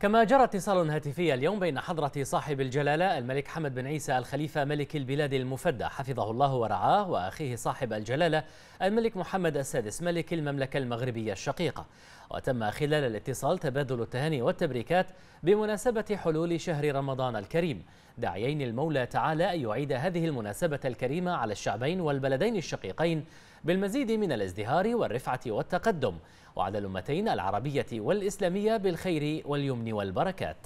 كما جرى اتصال هاتفي اليوم بين حضرة صاحب الجلالة الملك حمد بن عيسى الخليفة ملك البلاد المفدى حفظه الله ورعاه وأخيه صاحب الجلالة الملك محمد السادس ملك المملكة المغربية الشقيقة وتم خلال الاتصال تبادل التهاني والتبريكات بمناسبة حلول شهر رمضان الكريم داعيين المولى تعالى أن يعيد هذه المناسبة الكريمة على الشعبين والبلدين الشقيقين بالمزيد من الازدهار والرفعة والتقدم وعلى الأمتين العربية والإسلامية بالخير واليمن والبركات